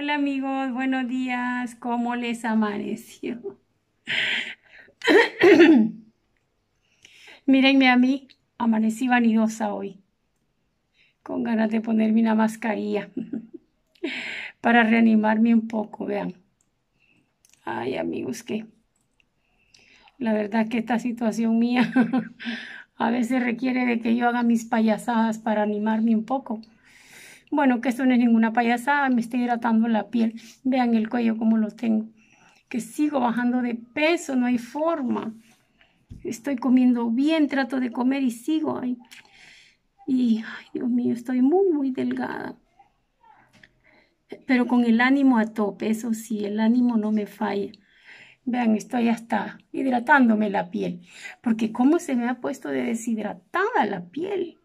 Hola amigos, buenos días, ¿cómo les amaneció? Mírenme a mí, amanecí vanidosa hoy, con ganas de ponerme una mascarilla para reanimarme un poco, vean. Ay amigos, que la verdad que esta situación mía a veces requiere de que yo haga mis payasadas para animarme un poco bueno, que eso no es ninguna payasada, me estoy hidratando la piel. Vean el cuello como lo tengo. Que sigo bajando de peso, no hay forma. Estoy comiendo bien, trato de comer y sigo ahí. Y, ay, Dios mío, estoy muy, muy delgada. Pero con el ánimo a tope, eso sí, el ánimo no me falla. Vean, estoy hasta hidratándome la piel. Porque cómo se me ha puesto de deshidratada la piel.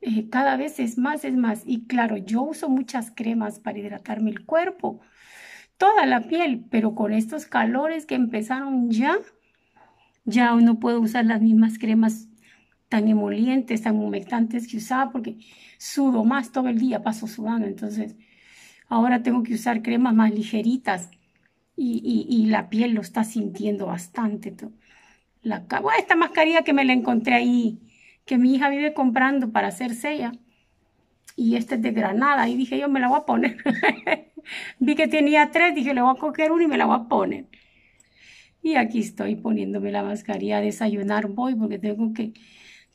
Eh, cada vez es más, es más. Y claro, yo uso muchas cremas para hidratarme el cuerpo, toda la piel, pero con estos calores que empezaron ya, ya no puedo usar las mismas cremas tan emolientes, tan humectantes que usaba, porque sudo más todo el día, paso sudando, entonces ahora tengo que usar cremas más ligeritas y, la piel lo está sintiendo bastante. La, esta mascarilla que me la encontré ahí que mi hija vive comprando para hacer sella. Y este es de Granada. Y dije, yo me la voy a poner. Vi que tenía tres, dije, le voy a coger uno y me la voy a poner. Y aquí estoy poniéndome la mascarilla a desayunar voy porque tengo que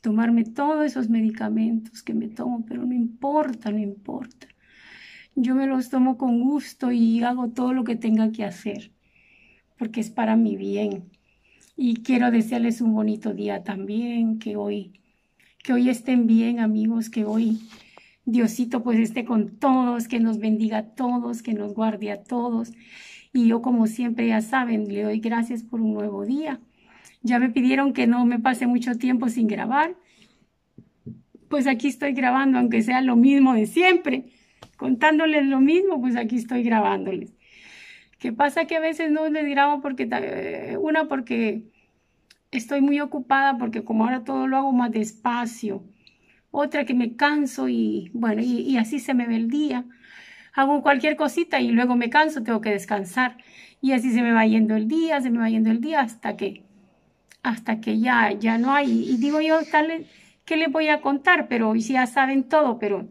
tomarme todos esos medicamentos que me tomo, pero no importa, no importa. Yo me los tomo con gusto y hago todo lo que tenga que hacer, porque es para mi bien. Y quiero desearles un bonito día también, que hoy que hoy estén bien amigos, que hoy Diosito pues esté con todos, que nos bendiga a todos, que nos guarde a todos. Y yo como siempre ya saben, le doy gracias por un nuevo día. Ya me pidieron que no me pase mucho tiempo sin grabar. Pues aquí estoy grabando, aunque sea lo mismo de siempre. Contándoles lo mismo, pues aquí estoy grabándoles. ¿Qué pasa? Que a veces no les grabo porque, eh, una, porque estoy muy ocupada porque como ahora todo lo hago más despacio. Otra que me canso y bueno, y, así se me ve el día. Hago cualquier cosita y luego me canso, tengo que descansar. Y así se me va yendo el día, se me va yendo el día hasta que, hasta que ya, ya no hay. Y digo yo, tal, ¿qué les voy a contar? Pero hoy ya saben todo, pero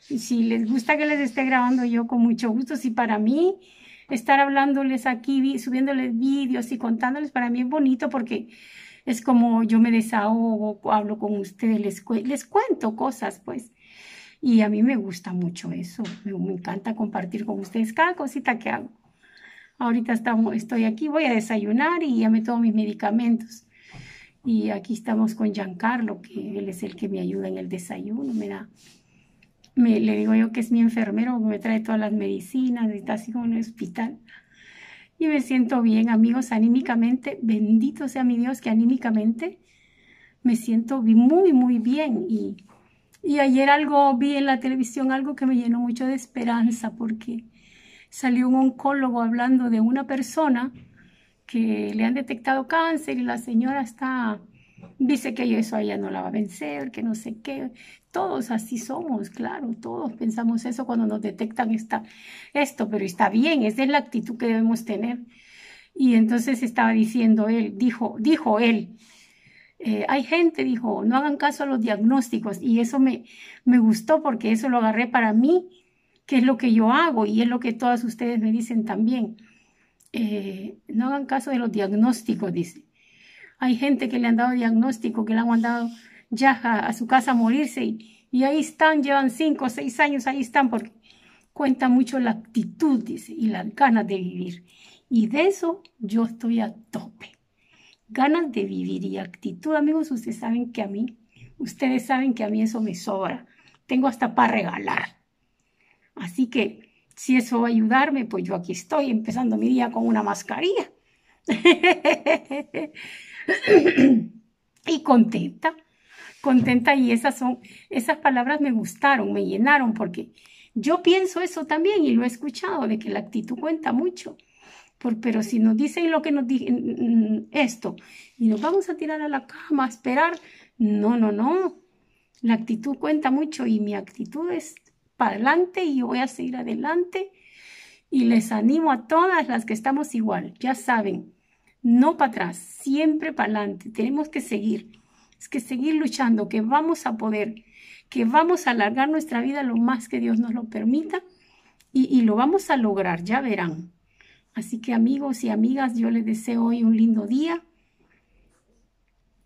si les gusta que les esté grabando yo con mucho gusto, si para mí estar hablándoles aquí, subiéndoles vídeos y contándoles, para mí es bonito porque es como yo me desahogo, hablo con ustedes, les, cuento cosas, pues. Y a mí me gusta mucho eso, me, encanta compartir con ustedes cada cosita que hago. Ahorita estamos, estoy aquí, voy a desayunar y ya me tomo mis medicamentos. Y aquí estamos con Giancarlo, que él es el que me ayuda en el desayuno, me da le digo yo que es mi enfermero, me trae todas las medicinas, está así como en un hospital. Y me siento bien, amigos, anímicamente, bendito sea mi Dios que anímicamente me siento muy, muy bien. y ayer algo vi en la televisión, algo que me llenó mucho de esperanza, porque salió un oncólogo hablando de una persona que le han detectado cáncer y la señora está dice que eso a ella no la va a vencer, que no sé qué. Todos así somos, claro, todos pensamos eso cuando nos detectan esto, pero está bien, esa es la actitud que debemos tener. Y entonces estaba diciendo él, dijo, dijo él, eh, hay gente, dijo, no hagan caso a los diagnósticos. Y eso me, me gustó porque eso lo agarré para mí, que es lo que yo hago y es lo que todas ustedes me dicen también. Eh, no hagan caso de los diagnósticos, dice hay gente que le han dado diagnóstico, que le han mandado ya a, su casa a morirse y, ahí están, llevan cinco o seis años, ahí están porque cuenta mucho la actitud, dice, y las ganas de vivir. Y de eso yo estoy a tope. Ganas de vivir y actitud, amigos, ustedes saben que a mí, ustedes saben que a mí eso me sobra. Tengo hasta para regalar. Así que si eso va a ayudarme, pues yo aquí estoy empezando mi día con una mascarilla. y contenta, contenta y esas son, esas palabras me gustaron, me llenaron porque yo pienso eso también y lo he escuchado de que la actitud cuenta mucho. Por, pero si nos dicen lo que nos dicen esto y nos vamos a tirar a la cama a esperar, no, no, no. La actitud cuenta mucho y mi actitud es para adelante y voy a seguir adelante. Y les animo a todas las que estamos igual, ya saben, no para atrás, siempre para adelante. Tenemos que seguir, es que seguir luchando, que vamos a poder, que vamos a alargar nuestra vida lo más que Dios nos lo permita y, lo vamos a lograr, ya verán. Así que amigos y amigas, yo les deseo hoy un lindo día.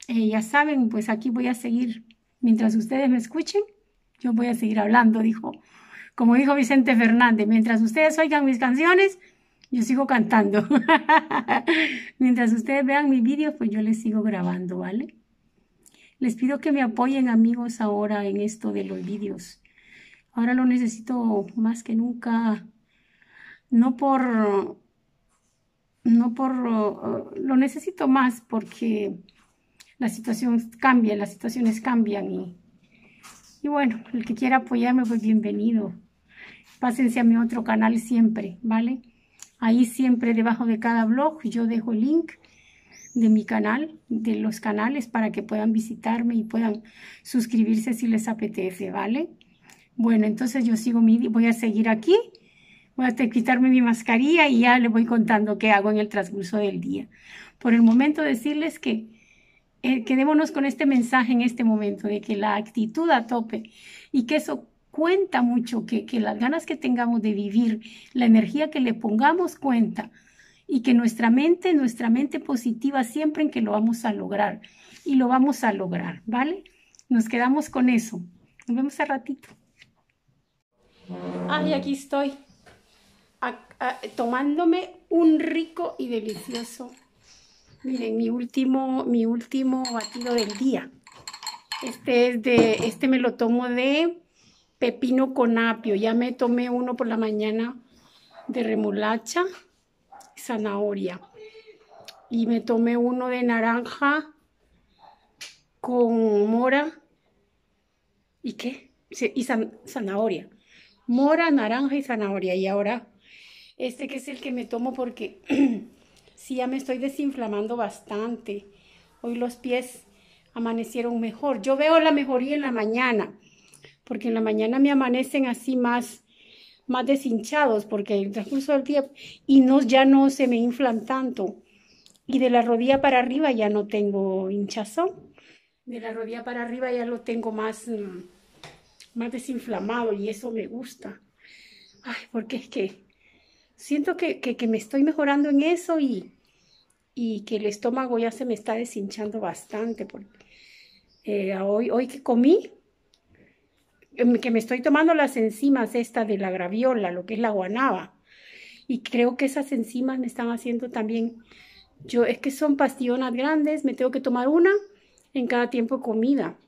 Eh, ya saben, pues aquí voy a seguir, mientras ustedes me escuchen, yo voy a seguir hablando, dijo, como dijo Vicente Fernández, mientras ustedes oigan mis canciones, yo sigo cantando. Mientras ustedes vean mi vídeo, pues yo les sigo grabando, ¿vale? Les pido que me apoyen, amigos, ahora en esto de los vídeos. Ahora lo necesito más que nunca. No por... No por... Lo necesito más porque la situación cambia, las situaciones cambian y... Y bueno, el que quiera apoyarme, pues bienvenido. Pásense a mi otro canal siempre, ¿vale? Ahí siempre debajo de cada blog yo dejo el link de mi canal, de los canales, para que puedan visitarme y puedan suscribirse si les apetece, ¿vale? Bueno, entonces yo sigo mi, voy a seguir aquí, voy a quitarme mi mascarilla y ya les voy contando qué hago en el transcurso del día. Por el momento decirles que eh, quedémonos con este mensaje en este momento de que la actitud a tope y que eso cuenta mucho, que, las ganas que tengamos de vivir, la energía que le pongamos cuenta y que nuestra mente, nuestra mente positiva siempre en que lo vamos a lograr y lo vamos a lograr, ¿vale? Nos quedamos con eso. Nos vemos a ratito. Ay, aquí estoy tomándome un rico y delicioso. Miren, mi último, mi último batido del día. Este es de, este me lo tomo de pepino con apio. Ya me tomé uno por la mañana de remolacha y zanahoria. Y me tomé uno de naranja con mora y qué? Y zanahoria. Mora, naranja y zanahoria. Y ahora este que es el que me tomo porque sí ya me estoy desinflamando bastante. Hoy los pies amanecieron mejor. Yo veo la mejoría en la mañana porque en la mañana me amanecen así más, más deshinchados, porque el transcurso del día y no, ya no se me inflan tanto. Y de la rodilla para arriba ya no tengo hinchazón. De la rodilla para arriba ya lo tengo más, mm, más desinflamado y eso me gusta. Ay, porque es que siento que, me estoy mejorando en eso y, y que el estómago ya se me está deshinchando bastante. Porque, eh, hoy, hoy que comí, Em, que me estoy tomando las enzimas esta de la graviola, lo que es la guanaba. Y creo que esas enzimas me están haciendo también, yo es que son pastillonas grandes, me tengo que tomar una en cada tiempo de comida.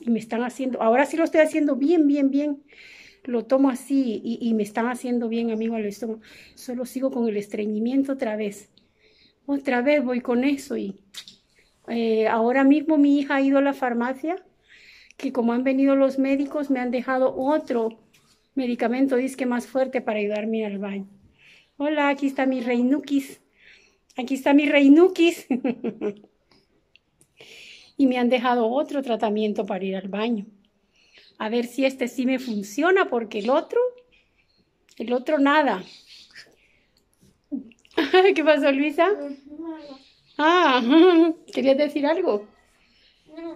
Y me están haciendo, ahora sí lo estoy haciendo bien, bien, bien. Lo tomo así y, me están haciendo bien, amigo, al Solo sigo con el estreñimiento otra vez. Otra vez voy con eso y eh, ahora mismo mi hija ha ido a la farmacia que como han venido los médicos, me han dejado otro medicamento, que más fuerte para ayudarme al baño. Hola, aquí está mi reinukis. Aquí está mi reinukis. y me han dejado otro tratamiento para ir al baño. A ver si este sí me funciona, porque el otro, el otro nada. ¿Qué pasó, Luisa? Pues ah, ¿querías decir algo?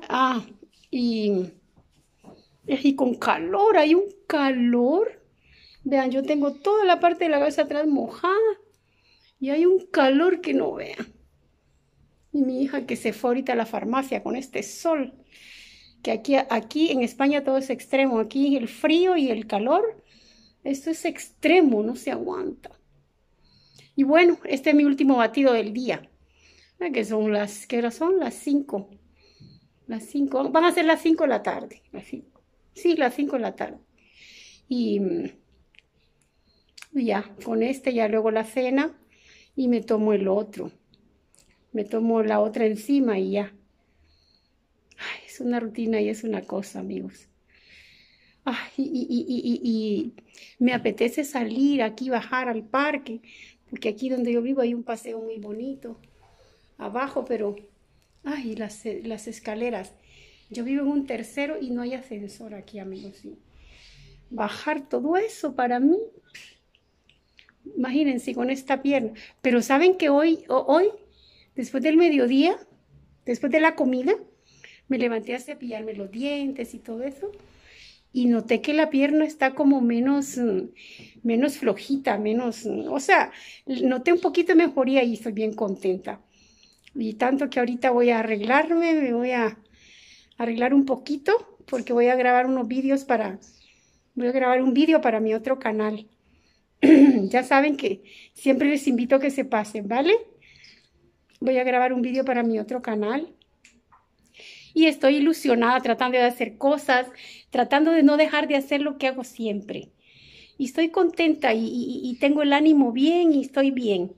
Ah, y, con calor, hay un calor. Vean, yo tengo toda la parte de la cabeza atrás mojada y hay un calor que no vean. Y mi hija que se fue ahorita a la farmacia con este sol, que aquí, aquí en España todo es extremo, aquí el frío y el calor, esto es extremo, no se aguanta. Y bueno, este es mi último batido del día, ah, que son las, ¿qué hora son? Las 5. Las cinco. van a ser las cinco de la tarde. Las cinco. Sí, las cinco de la tarde. Mm, y ya, con este ya luego la cena y me tomo el otro. Me tomo la otra encima y ya. es una rutina y es una cosa, amigos. y, me apetece salir aquí, bajar al parque, porque aquí donde yo vivo hay un paseo muy bonito abajo, pero Ay, las, eh, las escaleras. Yo vivo en un tercero y no hay ascensor aquí, amigos. Bajar todo eso para mí, imagínense con esta pierna. Pero saben que hoy, hoy, después del mediodía, después de la comida, me levanté a cepillarme los dientes y todo eso. Y noté que la pierna está como menos, mm, menos flojita, menos, mm, o sea, noté un poquito de mejoría y estoy bien contenta. Y tanto que ahorita voy a arreglarme, me voy a arreglar un poquito porque voy a grabar unos vídeos para, voy a grabar un vídeo para mi otro canal. ya saben que siempre les invito a que se pasen, ¿vale? Voy a grabar un vídeo para mi otro canal. Y estoy ilusionada tratando de hacer cosas, tratando de no dejar de hacer lo que hago siempre. Y estoy contenta y, y tengo el ánimo bien y estoy bien.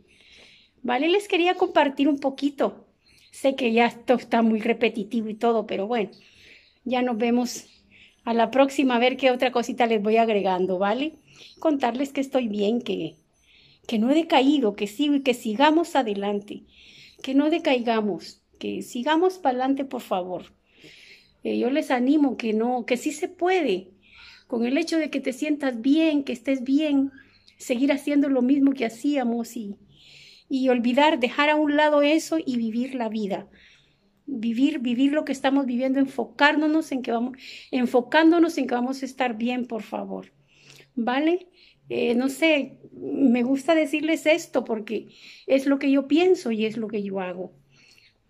¿vale? Les quería compartir un poquito. Sé que ya esto está muy repetitivo y todo, pero bueno, ya nos vemos a la próxima a ver qué otra cosita les voy agregando, ¿vale? Contarles que estoy bien, que, que no he decaído, que sigo que sigamos adelante, que no decaigamos, que sigamos para adelante, por favor. Eh, yo les animo que no, que sí se puede, con el hecho de que te sientas bien, que estés bien, seguir haciendo lo mismo que hacíamos y, y olvidar, dejar a un lado eso y vivir la vida. Vivir, vivir lo que estamos viviendo, enfocándonos en que vamos, enfocándonos en que vamos a estar bien, por favor. ¿Vale? Eh, no sé, me gusta decirles esto porque es lo que yo pienso y es lo que yo hago.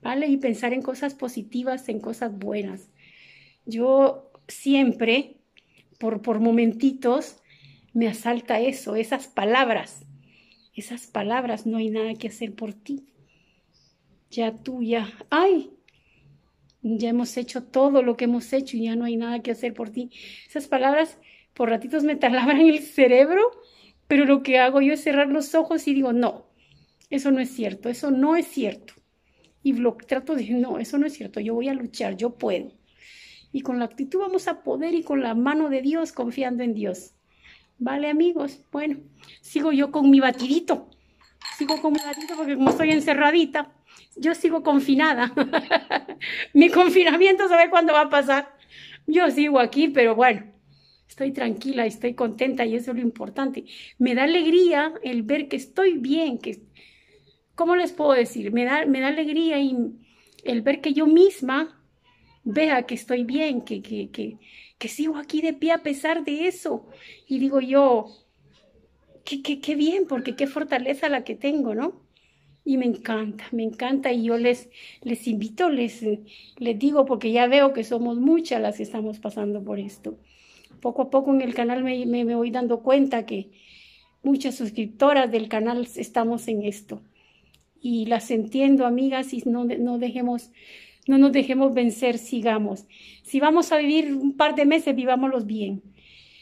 ¿Vale? Y pensar en cosas positivas, en cosas buenas. Yo siempre, por, por momentitos, me asalta eso, esas palabras esas palabras, no hay nada que hacer por ti. Ya tú, ya, ay, ya hemos hecho todo lo que hemos hecho y ya no hay nada que hacer por ti. Esas palabras por ratitos me talabran el cerebro, pero lo que hago yo es cerrar los ojos y digo, no, eso no es cierto, eso no es cierto. Y trato de, no, eso no es cierto, yo voy a luchar, yo puedo. Y con la actitud vamos a poder y con la mano de Dios, confiando en Dios. Vale, amigos. Bueno, sigo yo con mi batidito. Sigo con mi batidito porque como estoy encerradita, yo sigo confinada. mi confinamiento, ¿sabe cuándo va a pasar? Yo sigo aquí, pero bueno, estoy tranquila, estoy contenta y eso es lo importante. Me da alegría el ver que estoy bien, que... ¿Cómo les puedo decir? Me da, me da alegría y el ver que yo misma vea que estoy bien, que, que, que sigo aquí de pie a pesar de eso. Y digo yo, qué, qué, bien, porque qué fortaleza la que tengo, ¿no? Y me encanta, me encanta y yo les, les invito, les, les digo, porque ya veo que somos muchas las que estamos pasando por esto. Poco a poco en el canal me, me, voy dando cuenta que muchas suscriptoras del canal estamos en esto. Y las entiendo, amigas, y no, no dejemos no nos dejemos vencer, sigamos. Si vamos a vivir un par de meses, vivámoslos bien.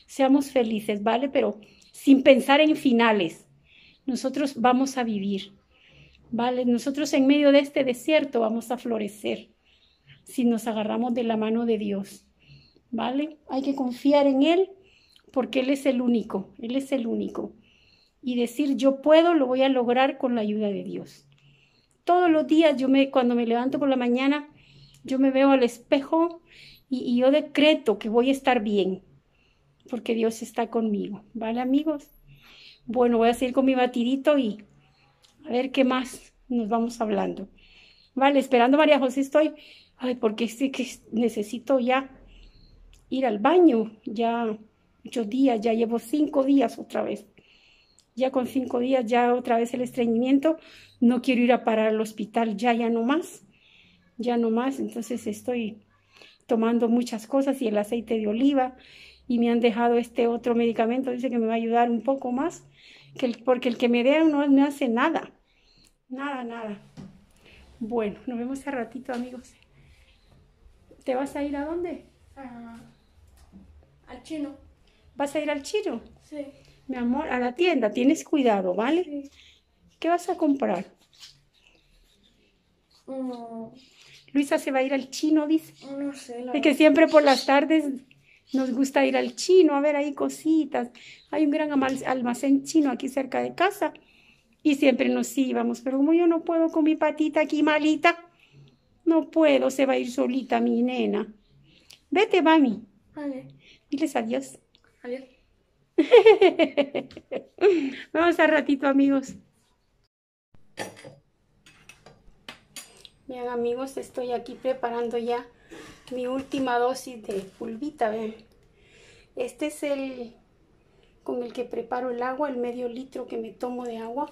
Seamos felices, ¿vale? Pero sin pensar en finales. Nosotros vamos a vivir, ¿vale? Nosotros en medio de este desierto vamos a florecer si nos agarramos de la mano de Dios, ¿vale? Hay que confiar en Él porque Él es el único, Él es el único. Y decir, yo puedo, lo voy a lograr con la ayuda de Dios todos los días, yo me, cuando me levanto por la mañana, yo me veo al espejo y, yo decreto que voy a estar bien, porque Dios está conmigo. ¿Vale, amigos? Bueno, voy a seguir con mi batidito y a ver qué más nos vamos hablando. Vale, esperando María José estoy, ay, porque sí que necesito ya ir al baño, ya muchos días, ya llevo cinco días otra vez ya con cinco días, ya otra vez el estreñimiento, no quiero ir a parar al hospital, ya, ya no más, ya no más, entonces estoy tomando muchas cosas y el aceite de oliva y me han dejado este otro medicamento, dice que me va a ayudar un poco más, que porque el que me dé no me hace nada, nada, nada. Bueno, nos vemos a ratito amigos. ¿Te vas a ir a dónde? al chino. ¿Vas a ir al chino? Sí. Mi amor, a la tienda, tienes cuidado, ¿vale? ¿Qué vas a comprar? Luisa se va a ir al chino, dice. No sé. es que siempre por las tardes nos gusta ir al chino a ver ahí cositas. Hay un gran almacén chino aquí cerca de casa y siempre nos íbamos, pero como yo no puedo con mi patita aquí malita, no puedo, se va a ir solita mi nena. Vete, mami. Vale. Diles adiós. Adiós. Vamos a ratito, amigos. Bien, amigos, estoy aquí preparando ya mi última dosis de pulvita, Este es el con el que preparo el agua, el medio litro que me tomo de agua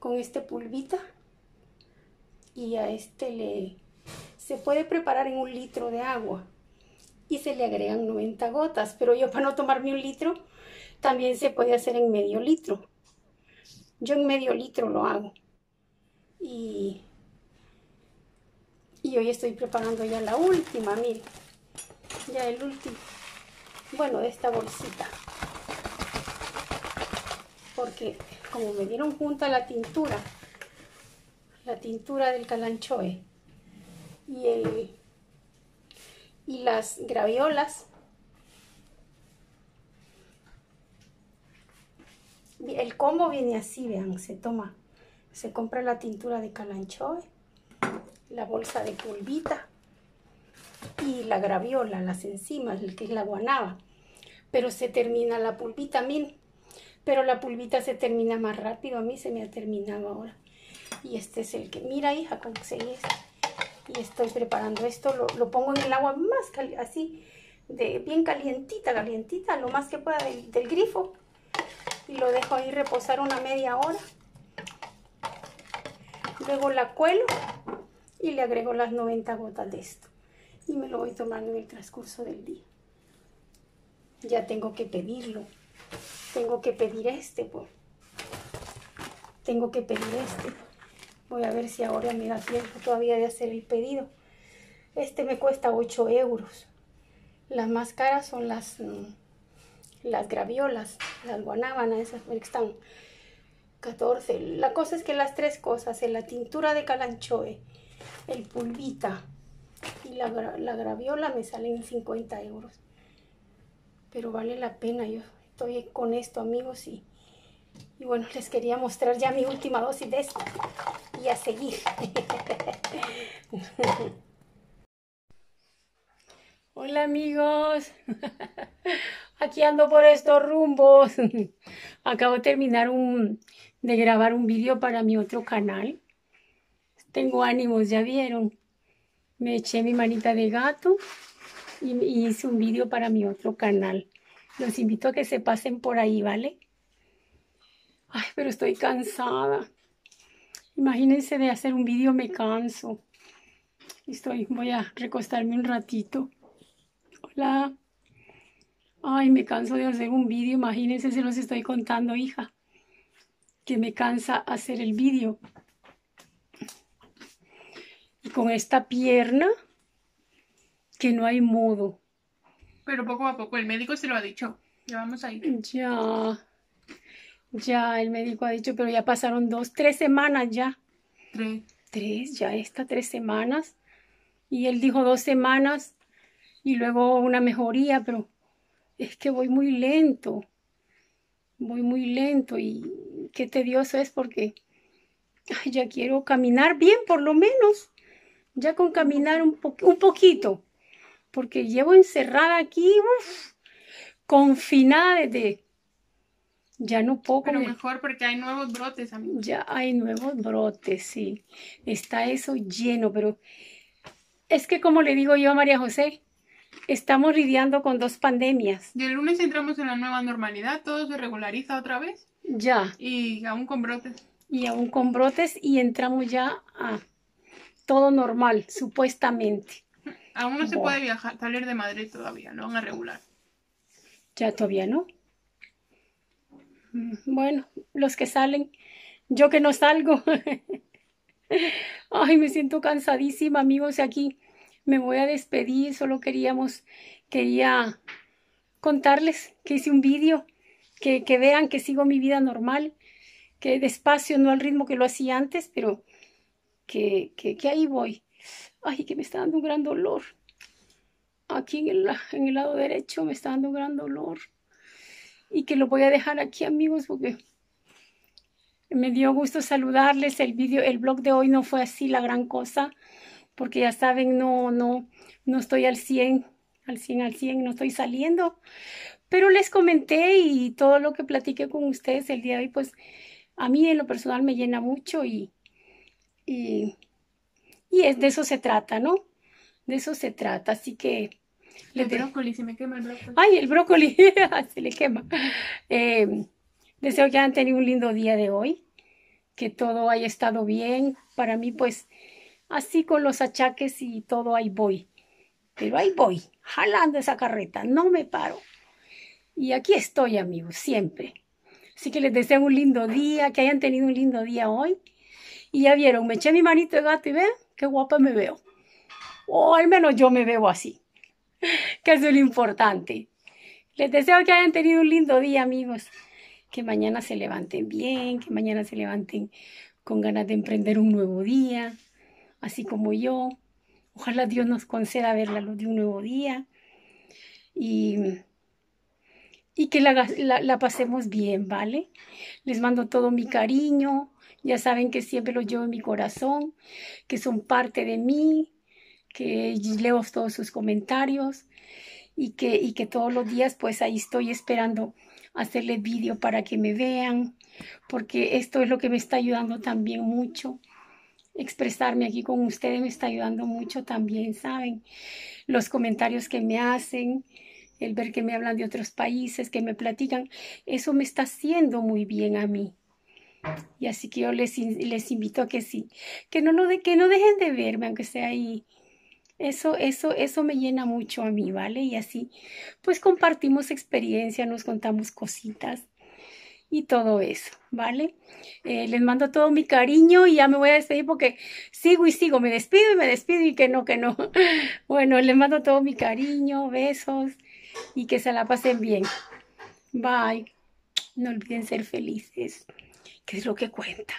con este pulvita. Y a este le... Se puede preparar en un litro de agua y se le agregan 90 gotas, pero yo para no tomarme un litro, también se puede hacer en medio litro. Yo en medio litro lo hago. Y, hoy estoy preparando ya la última, miren. Ya el último. Bueno, de esta bolsita. Porque como me dieron junta la tintura, la tintura del calanchoe y el y las graviolas. El combo viene así, vean, se toma, se compra la tintura de calanchoe, la bolsa de pulvita y la graviola, las encimas el que es la guanaba. Pero se termina la pulvita, miren. Pero la pulvita se termina más rápido, a mí se me ha terminado ahora. Y este es el que, mira hija, se este y estoy preparando esto. Lo, pongo en el agua más caliente, así, de, bien calientita, calientita, lo más que pueda del, grifo. Y lo dejo ahí reposar una media hora. Luego la cuelo y le agrego las 90 gotas de esto. Y me lo voy tomando en el transcurso del día. Ya tengo que pedirlo. Tengo que pedir este, pues. Tengo que pedir este. Voy a ver si ahora me da tiempo todavía de hacer el pedido. Este me cuesta 8 euros. Las más caras son las, mm, las graviolas, las guanábanas, esas que están 14. La cosa es que las tres cosas, la tintura de calanchoe, el pulvita y la, graviola me salen 50 euros. Pero vale la pena, yo estoy con esto amigos y, y bueno, les quería mostrar ya mi última dosis de esto y a seguir. Hola amigos, aquí ando por estos rumbos. Acabo de terminar un, de grabar un vídeo para mi otro canal. Tengo ánimos, ya vieron. Me eché mi manita de gato y, y hice un vídeo para mi otro canal. Los invito a que se pasen por ahí, ¿vale? Ay, pero estoy cansada. Imagínense de hacer un vídeo, me canso. Estoy, voy a recostarme un ratito. Hola. Ay, me canso de hacer un vídeo, imagínense, se los estoy contando, hija. Que me cansa hacer el vídeo. Y con esta pierna, que no hay modo. Pero poco a poco, el médico se lo ha dicho. Ya vamos a ir. Ya. Ya el médico ha dicho, pero ya pasaron dos, tres semanas ya. Tres. Tres, ya está, tres semanas. Y él dijo dos semanas y luego una mejoría, pero es que voy muy lento. Voy muy lento y qué tedioso es porque ya quiero caminar bien, por lo menos. Ya con caminar un, un poquito. Porque llevo encerrada aquí, uff, confinada desde ya no poco. Pero mejor porque hay nuevos brotes, amigos. Ya hay nuevos brotes, sí. Está eso lleno, pero es que como le digo yo a María José, estamos lidiando con dos pandemias. Y el lunes entramos en la nueva normalidad, todo se regulariza otra vez. Ya. Y aún con brotes. Y aún con brotes y entramos ya a todo normal, supuestamente. Aún no se puede viajar, salir de Madrid todavía, No van a regular. Ya todavía no. Mm, bueno, los que salen, yo que no salgo. Ay, me siento cansadísima, amigos, aquí me voy a despedir, solo queríamos, quería contarles que hice un vídeo, que, que vean que sigo mi vida normal, que despacio, no al ritmo que lo hacía antes, pero que, que, ahí voy. Ay, que me está dando un gran dolor. Aquí en el, en el lado derecho me está dando un gran dolor y que lo voy a dejar aquí amigos porque me dio gusto saludarles. El video, el blog de hoy no fue así la gran cosa porque ya saben, no, no, no estoy al 100, al 100, al 100, no estoy saliendo. Pero les comenté y todo lo que platiqué con ustedes el día de hoy, pues a mí en lo personal me llena mucho y, y, y es, de eso se trata, ¿no? De eso se trata. Así que el brócoli, se me quema el brócoli. Ay, el brócoli, se le quema. Eh, deseo que hayan tenido un lindo día de hoy, que todo haya estado bien. Para mí, pues, así con los achaques y todo, ahí voy. Pero ahí voy, jalando esa carreta, no me paro. Y aquí estoy, amigos, siempre. Así que les deseo un lindo día, que hayan tenido un lindo día hoy. Y ya vieron, me eché mi manito de gato y ven, qué guapa me veo. O al menos yo me veo así. que es lo importante. Les deseo que hayan tenido un lindo día, amigos. Que mañana se levanten bien, que mañana se levanten con ganas de emprender un nuevo día, así como yo. Ojalá Dios nos conceda ver la luz de un nuevo día y, y que la, la pasemos bien, ¿vale? Les mando todo mi cariño. Ya saben que siempre los llevo en mi corazón, que son parte de mí, que leo todos sus comentarios y que, y que todos los días pues ahí estoy esperando hacerles vídeo para que me vean, porque esto es lo que me está ayudando también mucho. Expresarme aquí con ustedes me está ayudando mucho también, ¿saben? Los comentarios que me hacen, el ver que me hablan de otros países, que me platican, eso me está haciendo muy bien a mí. Y así que yo les, les invito a que sí, que no, de, que no dejen de verme, aunque sea ahí eso, eso, eso me llena mucho a mí, ¿vale? Y así, pues compartimos experiencia, nos contamos cositas y todo eso, ¿vale? Eh, les mando todo mi cariño y ya me voy a despedir porque sigo y sigo, me despido y me despido y que no, que no. Bueno, les mando todo mi cariño, besos y que se la pasen bien. Bye. No olviden ser felices, que es lo que cuenta.